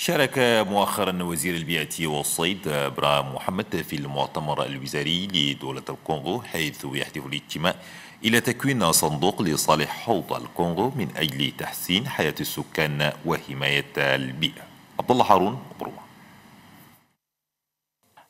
شارك مؤخرا وزير البيئة والصيد ابراهيم محمد في المؤتمر الوزاري لدولة الكونغو حيث يهدف الاجتماع إلى تكوين صندوق لصالح حوض الكونغو من أجل تحسين حياة السكان وحماية البيئة عبد الله هارون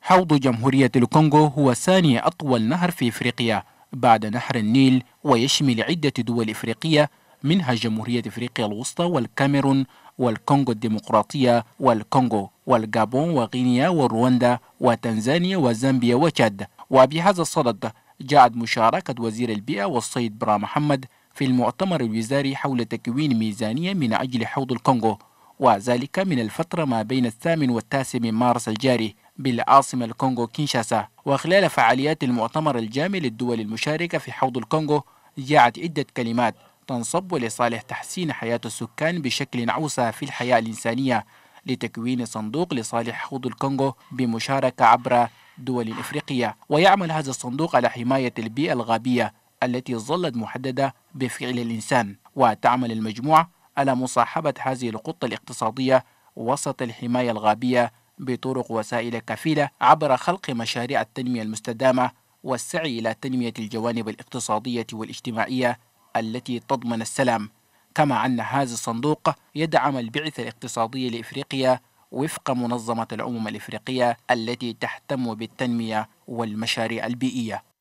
حوض جمهورية الكونغو هو ثاني أطول نهر في إفريقيا بعد نهر النيل ويشمل عدة دول إفريقية منها جمهورية إفريقيا الوسطى والكاميرون والكونغو الديمقراطية والكونغو والجابون وغينيا ورواندا وتنزانيا وزامبيا وتشاد وبهذا الصدد جاءت مشاركة وزير البيئة والصيد برا محمد في المؤتمر الوزاري حول تكوين ميزانية من أجل حوض الكونغو وذلك من الفترة ما بين الثامن والتاسع من مارس الجاري بالعاصمة الكونغو كينشاسا وخلال فعاليات المؤتمر الجامع للدول المشاركة في حوض الكونغو جاءت عدة كلمات تنصب لصالح تحسين حياة السكان بشكل أوسع في الحياة الإنسانية لتكوين صندوق لصالح حوض الكونغو بمشاركة عبر دول إفريقية ويعمل هذا الصندوق على حماية البيئة الغابية التي ظلت محددة بفعل الإنسان وتعمل المجموعة على مصاحبة هذه الخطة الاقتصادية وسط الحماية الغابية بطرق وسائل كفيلة عبر خلق مشاريع التنمية المستدامة والسعي إلى تنمية الجوانب الاقتصادية والاجتماعية التي تضمن السلام كما أن هذا الصندوق يدعم البعثة الاقتصادية لإفريقيا وفق منظمة الأمم الإفريقية التي تهتم بالتنمية والمشاريع البيئية